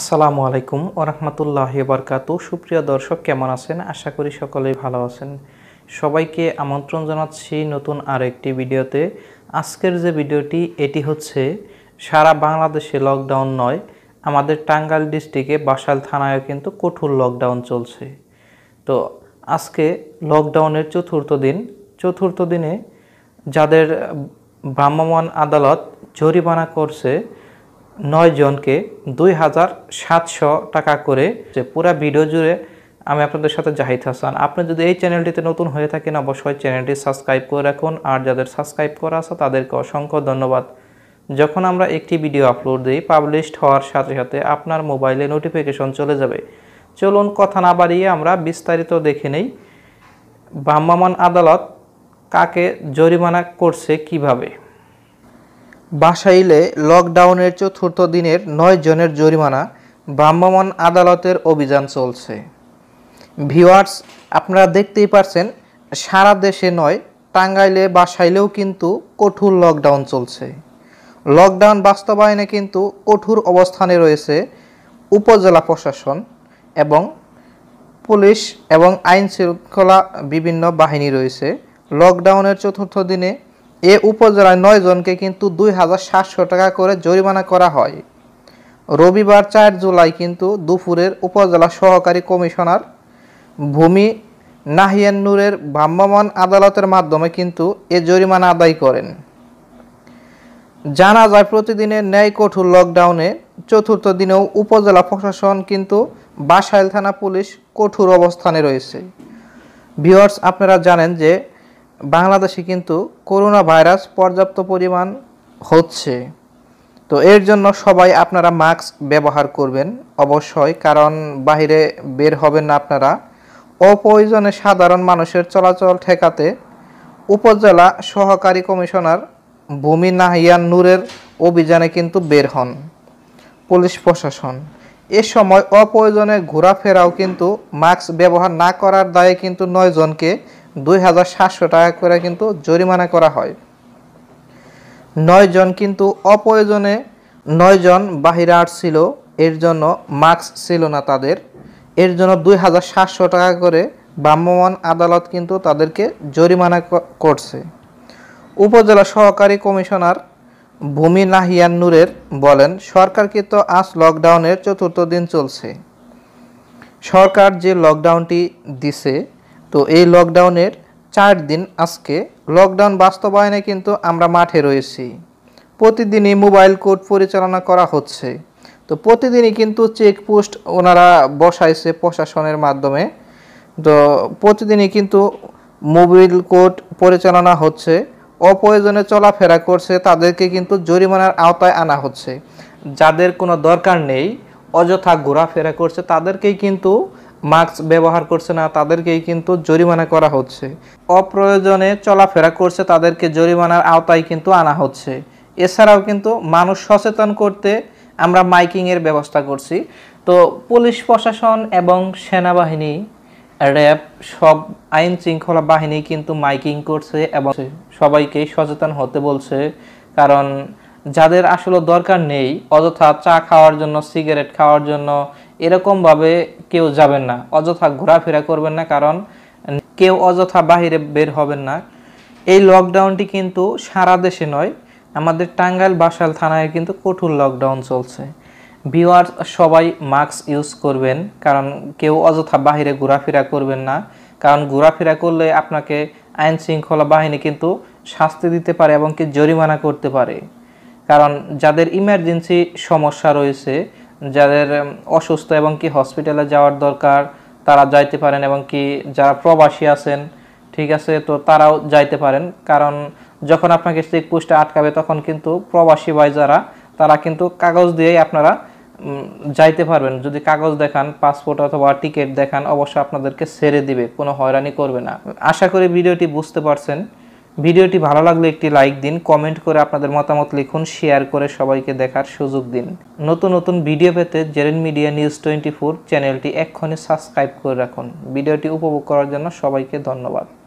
আসসালামু আলাইকুম ওরহমতুল্লাহ বারকাত সুপ্রিয় দর্শক কেমন আছেন আশা করি সকলেই ভালো আছেন সবাইকে আমন্ত্রণ জানাচ্ছি নতুন আর একটি ভিডিওতে আজকের যে ভিডিওটি এটি হচ্ছে সারা বাংলাদেশে লকডাউন নয় আমাদের টাঙ্গাইল ডিস্ট্রিক্টে বাসাল থানায়ও কিন্তু কঠোর লকডাউন চলছে তো আজকে লকডাউনের চতুর্থ দিন চতুর্থ দিনে যাদের ভ্রাম্যমাণ আদালত জরিমানা করছে নয় জনকে দুই হাজার সাতশো টাকা করে যে পুরো ভিডিও জুড়ে আমি আপনাদের সাথে জাহিদ হাসান আপনি যদি এই চ্যানেলটিতে নতুন হয়ে থাকেন অবশ্যই চ্যানেলটি সাবস্ক্রাইব করে রাখুন আর যাদের সাবস্ক্রাইব করা আছে তাদেরকে অসংখ্য ধন্যবাদ যখন আমরা একটি ভিডিও আপলোড দিই পাবলিশড হওয়ার সাথে সাথে আপনার মোবাইলে নোটিফিকেশন চলে যাবে চলুন কথা না বাড়িয়ে আমরা বিস্তারিত দেখে নেই ভ্রাম্যমান আদালত কাকে জরিমানা করছে কিভাবে। বাসাইলে লকডাউনের চতুর্থ দিনের নয় জনের জরিমানা ভ্রাম্যমাণ আদালতের অভিযান চলছে ভিওয়ার্স আপনারা দেখতেই পারছেন সারা দেশে নয় টাঙ্গাইলে বাসাইলেও কিন্তু কঠোর লকডাউন চলছে লকডাউন বাস্তবায়নে কিন্তু কঠোর অবস্থানে রয়েছে উপজেলা প্রশাসন এবং পুলিশ এবং আইন শৃঙ্খলা বিভিন্ন বাহিনী রয়েছে লকডাউনের চতুর্থ দিনে এ উপজেলায় নয় জনকে কিন্তু দুই হাজার সাতশো টাকা করে জরিমানা করা হয় রবিবার চার জুলাই কিন্তু দুপুরের উপজেলা সহকারী কমিশনার ভূমি নাহিয়ানুরের ভ্রাম্যমান আদালতের মাধ্যমে কিন্তু এ জরিমানা আদায় করেন জানা যায় প্রতিদিনের ন্যায় কঠোর লকডাউনে চতুর্থ দিনেও উপজেলা প্রশাসন কিন্তু বাসাইল থানা পুলিশ কঠোর অবস্থানে রয়েছে ভিওয়ার্স আপনারা জানেন যে বাংলাদেশে কিন্তু করোনা ভাইরাস পর্যাপ্ত পরিমাণ হচ্ছে তো এর জন্য সবাই আপনারা মাস্ক ব্যবহার করবেন অবশ্যই কারণ বাহিরে বের হবেন না আপনারা অপ্রয়োজনে সাধারণ মানুষের চলাচল ঠেকাতে উপজেলা সহকারী কমিশনার ভূমি নাহিয়ান নূরের অভিযানে কিন্তু বের হন পুলিশ প্রশাসন এ সময় অপ্রয়োজনে ঘোরাফেরাও কিন্তু মাস্ক ব্যবহার না করার দায়ে কিন্তু নয়জনকে জনকে দুই হাজার সাতশো টাকা করে কিন্তু জরিমানা করা হয় নয়জন কিন্তু অপ্রয়োজনে নয়জন বাহিরে আসছিল এর জন্য মাস্ক ছিল না তাদের এর জন্য দুই হাজার সাতশো টাকা করে ভ্রাম্যমান আদালত কিন্তু তাদেরকে জরিমানা করছে উপজেলা সহকারী কমিশনার ভূমি নাহিয়ান নূরের বলেন কিন্তু আজ লকডাউনের চতুর্থ দিন চলছে সরকার যে লকডাউনটি দিছে তো এই লকডাউনের চার দিন আজকে লকডাউন বাস্তবায়নে কিন্তু আমরা মাঠে রয়েছি প্রতিদিনই মোবাইল কোর্ট পরিচালনা করা হচ্ছে তো প্রতিদিনই কিন্তু চেকপোস্ট ওনারা বসাইছে প্রশাসনের মাধ্যমে তো প্রতিদিনই কিন্তু মোবাইল কোর্ট পরিচালনা হচ্ছে অপ্রয়োজনে চলাফেরা করছে তাদেরকে কিন্তু জরিমানার আওতায় আনা হচ্ছে যাদের কোনো দরকার নেই অযথা ঘোরাফেরা করছে তাদেরকেই কিন্তু মাস্ক ব্যবহার করছে না তাদেরকেই কিন্তু জরিমানা করা হচ্ছে অপ্রয়োজনে চলাফেরা করছে তাদেরকে জরিমানার আওতায় কিন্তু আনা হচ্ছে এছাড়াও কিন্তু মানুষ সচেতন করতে আমরা মাইকিংয়ের ব্যবস্থা করছি তো পুলিশ প্রশাসন এবং সেনাবাহিনী র্যাব সব আইন শৃঙ্খলা বাহিনী কিন্তু মাইকিং করছে এবং সবাইকে সচেতন হতে বলছে কারণ যাদের আসলে দরকার নেই অযথা চা খাওয়ার জন্য সিগারেট খাওয়ার জন্য এরকমভাবে কেউ যাবেন না অযথা ঘোরাফেরা করবেন না কারণ কেউ অযথা বাহিরে বের হবেন না এই লকডাউনটি কিন্তু সারা দেশে নয় আমাদের টাঙ্গাইল বাসাল থানায় কিন্তু কঠোর লকডাউন চলছে ভিওয়ার সবাই মাস্ক ইউজ করবেন কারণ কেউ অযথা বাহিরে ঘোরাফেরা করবেন না কারণ ঘোরাফেরা করলে আপনাকে আইন শৃঙ্খলা বাহিনী কিন্তু শাস্তি দিতে পারে এবং কি জরিমানা করতে পারে কারণ যাদের ইমার্জেন্সি সমস্যা রয়েছে যাদের অসুস্থ এবং কি হসপিটালে যাওয়ার দরকার তারা যাইতে পারেন এবং কি যারা প্রবাসী আছেন ঠিক আছে তো তারাও যাইতে পারেন কারণ যখন আপনাকে পুষ্টা আটকাবে তখন কিন্তু প্রবাসী ভাই যারা তারা কিন্তু কাগজ দিয়েই আপনারা যাইতে পারবেন যদি কাগজ দেখান পাসপোর্ট অথবা টিকিট দেখান অবশ্যই আপনাদেরকে ছেড়ে দিবে কোনো হয়রানি করবে না আশা করি ভিডিওটি বুঝতে পারছেন ভিডিওটি ভালো লাগলে একটি লাইক দিন কমেন্ট করে আপনাদের মতামত লিখুন শেয়ার করে সবাইকে দেখার সুযোগ দিন নতুন নতুন ভিডিও পেতে জেরেন মিডিয়া নিউজ টোয়েন্টি ফোর চ্যানেলটি এক্ষণে সাবস্ক্রাইব করে রাখুন ভিডিওটি উপভোগ করার জন্য সবাইকে ধন্যবাদ